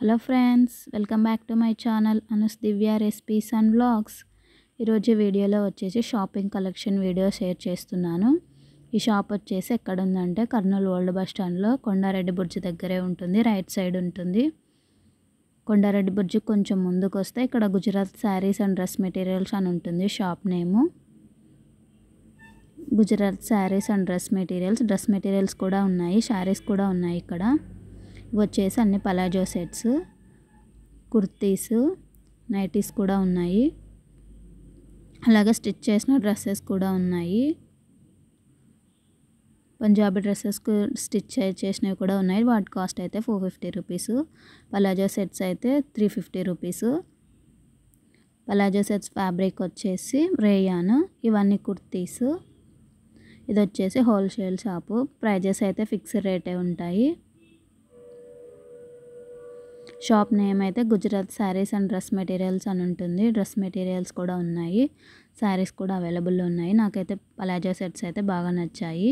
hello friends welcome back to my channel Anu's Divya recipes and blogs ఈరోజు వీడియోలో వచ్చేసి shopping collection video share చేస్తున్నాను ఈ షాప్ వచ్చేసి ఎక్కడ ఉందంటే కర్నూలు ఓల్డ్ బస్ స్టాండ్లో కొండారెడ్డి బుర్జి దగ్గరే ఉంటుంది రైట్ సైడ్ ఉంటుంది కొండారెడ్డి బుర్జి కొంచెం ముందుకు వస్తే ఇక్కడ Gujarat sarees and dress materials అని ఉంటుంది shop name Gujarat sarees and dress materials dress materials కూడా ఉన్నాయి శారీస్ కూడా ఉన్నాయి ఇక్కడ వచ్చేసి అన్ని పలాజో సెట్స్ కుర్తీస్ నైటీస్ కూడా ఉన్నాయి అలాగే స్టిచ్ చేసిన డ్రెస్సెస్ కూడా ఉన్నాయి పంజాబీ డ్రెస్సెస్ స్టిచ్ చేసినవి కూడా ఉన్నాయి వాటి కాస్ట్ అయితే four fifty rupees palazzo sets అయితే three fifty rupees palazzo sets fabric వచ్చేసి రేయాను ఇవన్నీ కుర్తీస్ ఇది వచ్చేసి హోల్సేల్ షాపు ప్రైజెస్ అయితే ఫిక్స్డ్ రేటే ఉంటాయి షాప్ నేమ్ అయితే Gujarat sarees and dress materials అని ఉంటుంది డ్రెస్ మెటీరియల్స్ కూడా ఉన్నాయి శారీస్ కూడా అవైలబుల్ ఉన్నాయి నాకైతే పలాజో సెట్స్ అయితే బాగా నచ్చాయి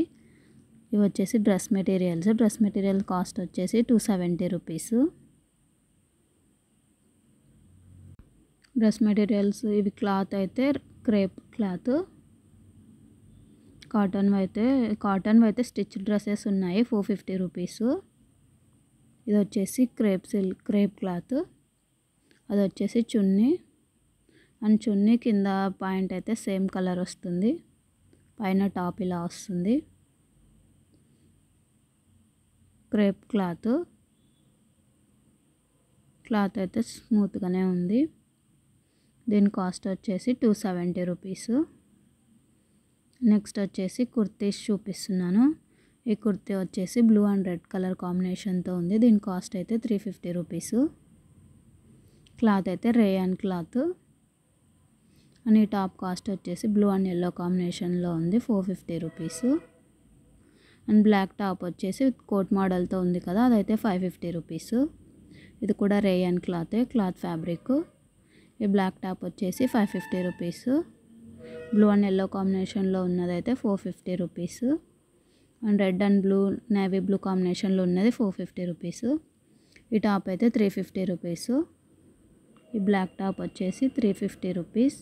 ఇవి వచ్చేసి dress materials dress material cost వచ్చేసి two seventy rupees dress materials ఇవి క్లాత్ అయితే క్రేప్ క్లాత్ కాటన్ అయితే కాటన్ అయితే స్టిచ్ డ్రెస్సెస్ ఉన్నాయి ఫోర్ ఫిఫ్టీ రూపీస్ ఇది వచ్చేసి క్రేప్ సిల్క్ క్రేప్ క్లాత్ అది వచ్చేసి చున్నీ అండ్ చున్నీ కింద పాయింట్ అయితే సేమ్ కలర్ వస్తుంది పైన టాప్ ఇలా వస్తుంది క్రేప్ క్లాత్ క్లాత్ అయితే స్మూత్గానే ఉంది దీని కాస్ట్ వచ్చేసి టూ సెవెంటీ రూపీస్ నెక్స్ట్ వచ్చేసి కుర్తీస్ చూపిస్తున్నాను ఈ కుర్తీ వచ్చేసి బ్లూ అండ్ రెడ్ కలర్ కాంబినేషన్తో ఉంది దీని కాస్ట్ అయితే త్రీ ఫిఫ్టీ రూపీస్ క్లాత్ అయితే రే అండ్ క్లాత్ అని టాప్ కాస్ట్ వచ్చేసి బ్లూ అండ్ ఎల్లో కాంబినేషన్లో ఉంది four fifty rupees and black top వచ్చేసి విత్ కోట్ మోడల్తో ఉంది కదా అదైతే ఫైవ్ ఫిఫ్టీ రూపీస్ ఇది కూడా రే అండ్ క్లాతే క్లాత్ ఫ్యాబ్రిక్ ఈ బ్లాక్ టాప్ వచ్చేసి five fifty rupees blue and yellow కాంబినేషన్లో ఉన్నదైతే four fifty rupees and red and blue navy blue కాంబినేషన్లో ఉన్నది ఫోర్ ఫిఫ్టీ రూపీస్ ఈ టాప్ అయితే త్రీ ఫిఫ్టీ రూపీస్ ఈ బ్లాక్ టాప్ వచ్చేసి త్రీ ఫిఫ్టీ రూపీస్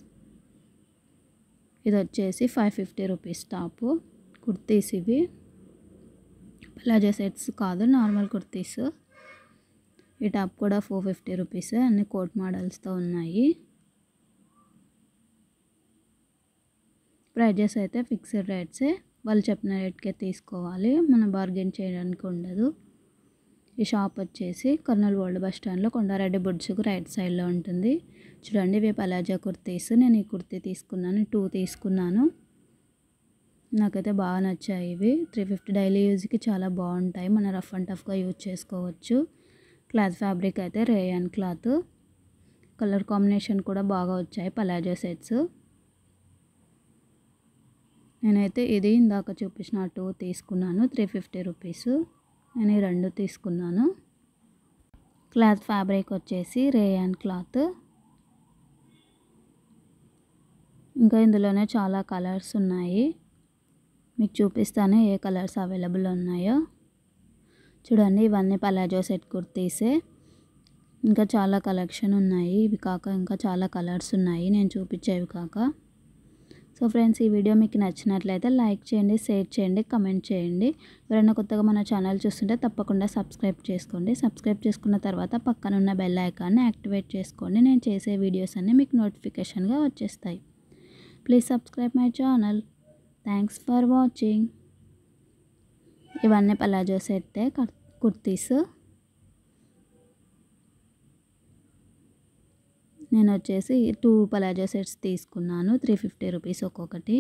ఇది వచ్చేసి five fifty rupees top kurtis ఇవి ప్లాజో సెట్స్ కాదు నార్మల్ కుర్తీస్ ఈ టాప్ కూడా ఫోర్ ఫిఫ్టీ రూపీస్ అన్ని కోట్ మోడల్స్తో ఉన్నాయి ప్రైజెస్ అయితే ఫిక్స్డ్ రేట్సే వాళ్ళు చెప్పిన రేట్కే తీసుకోవాలి మనం బార్గెన్ చేయడానికి ఉండదు ఈ షాప్ వచ్చేసి కర్నూలు ఓల్డ్ బస్ స్టాండ్లో కొండారెడ్డి బుడ్సుకు రైట్ సైడ్లో ఉంటుంది చూడండి ఇవి పలాజా కుర్తీస్ నేను ఈ కుర్తీ తీసుకున్నాను టూ తీసుకున్నాను నాకైతే బాగా నచ్చాయి ఇవి త్రీ ఫిఫ్టీ డైలీ యూజ్కి చాలా బాగుంటాయి మనం రఫ్ అండ్ టఫ్గా యూజ్ చేసుకోవచ్చు క్లాత్ ఫ్యాబ్రిక్ అయితే రేయాన్ క్లాత్ కలర్ కాంబినేషన్ కూడా బాగా వచ్చాయి పలాజో సెట్స్ నేనైతే ఇది ఇందాక చూపించిన టూ తీసుకున్నాను త్రీ ఫిఫ్టీ రూపీస్ నేను రెండు తీసుకున్నాను క్లాత్ ఫ్యాబ్రిక్ వచ్చేసి రేయాన్ క్లాత్ ఇంకా ఇందులోనే చాలా కలర్స్ ఉన్నాయి మీకు చూపిస్తాను ఏ కలర్స్ అవైలబుల్ ఉన్నాయో చూడండి ఇవన్నీ పలాజో సెట్ కుర్తీసే ఇంకా చాలా కలెక్షన్ ఉన్నాయి ఇవి కాక ఇంకా చాలా కలర్స్ ఉన్నాయి నేను చూపించేవి కాక సో ఫ్రెండ్స్ ఈ వీడియో మీకు నచ్చినట్లయితే లైక్ చేయండి షేర్ చేయండి కమెంట్ చేయండి ఎవరైనా కొత్తగా మన ఛానల్ చూస్తుంటే తప్పకుండా సబ్స్క్రైబ్ చేసుకోండి సబ్స్క్రైబ్ చేసుకున్న తర్వాత పక్కన ఉన్న బెల్ ఐకాన్ని యాక్టివేట్ చేసుకోండి నేను చేసే వీడియోస్ అన్నీ మీకు నోటిఫికేషన్గా వచ్చేస్తాయి please subscribe my channel thanks for watching ఇవన్నీ పలాజోస్ అయితే కుర్తీస్ నేను వచ్చేసి టూ పలాజో సెట్స్ తీసుకున్నాను త్రీ ఫిఫ్టీ రూపీస్ ఒక్కొక్కటి